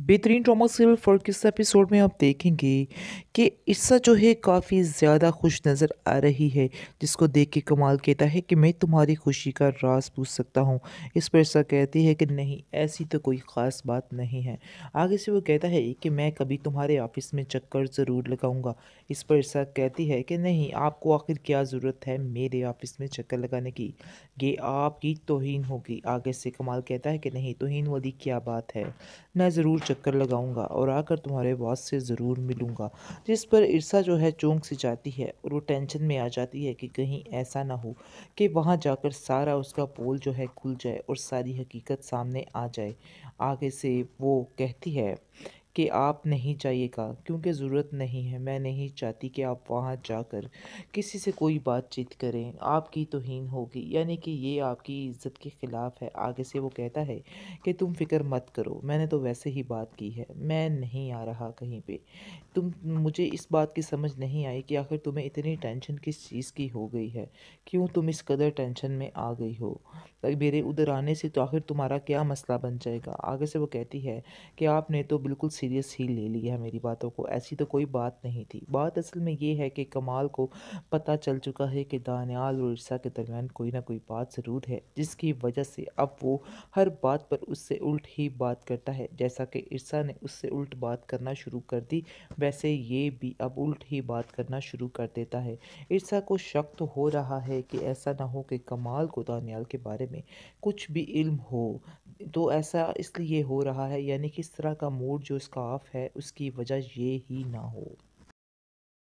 बेहतरीन drama serial for किस episode में आप देखेंगे कि इस्सा जो है काफ़ी ज़्यादा खुश नज़र आ रही है जिसको देख के कमाल कहता है कि मैं तुम्हारी खुशी का राज पूछ सकता हूँ इस पर इस्सा कहती है कि नहीं ऐसी तो कोई ख़ास बात नहीं है आगे से वो कहता है कि मैं कभी तुम्हारे ऑफिस में चक्कर ज़रूर लगाऊंगा इस पर इस्सा कहती है कि नहीं आपको आखिर क्या ज़रूरत है मेरे ऑफिस में चक्कर लगाने की ये आपकी तोहन होगी आगे से कमाल कहता है कि नहीं तोहन वाली क्या बात है मैं ज़रूर चक्कर लगाऊंगा और आकर तुम्हारे बॉस से ज़रूर मिलूंगा जिस पर ईर्षा जो है चौंक सी जाती है और वो टेंशन में आ जाती है कि कहीं ऐसा ना हो कि वहाँ जाकर सारा उसका पोल जो है खुल जाए और सारी हकीकत सामने आ जाए आगे से वो कहती है कि आप नहीं जाइएगा क्योंकि ज़रूरत नहीं है मैं नहीं चाहती कि आप वहाँ जाकर किसी से कोई बातचीत करें आपकी तोहन होगी यानी कि ये आपकी इज़्ज़त के ख़िलाफ़ है आगे से वो कहता है कि तुम फ़िक्र मत करो मैंने तो वैसे ही बात की है मैं नहीं आ रहा कहीं पे तुम मुझे इस बात की समझ नहीं आई कि आखिर तुम्हें इतनी टेंशन किस चीज़ की हो गई है क्यों तुम इस कदर टेंशन में आ गई हो मेरे उधर आने से तो आखिर तुम्हारा क्या मसला बन जाएगा आगे से वो कहती है कि आपने तो बिल्कुल सीरियस ही ले लिया मेरी बातों को ऐसी तो कोई बात नहीं थी बात असल में ये है कि कमाल को पता चल चुका है कि दानियाल और ईर्षा के दरमियान कोई ना कोई बात ज़रूर है जिसकी वजह से अब वो हर बात पर उससे उल्ट ही बात करता है जैसा कि ईर्षा ने उससे उल्ट बात करना शुरू कर दी वैसे ये भी अब उल्ट ही बात करना शुरू कर देता है ईर्षा को शक तो हो रहा है कि ऐसा ना हो कि कमाल को दानियाल के बारे में कुछ भी इल्म हो तो ऐसा इसलिए हो रहा है यानी कि इस तरह का मूड जो इसका इसका है उसकी वजह ये ही ना हो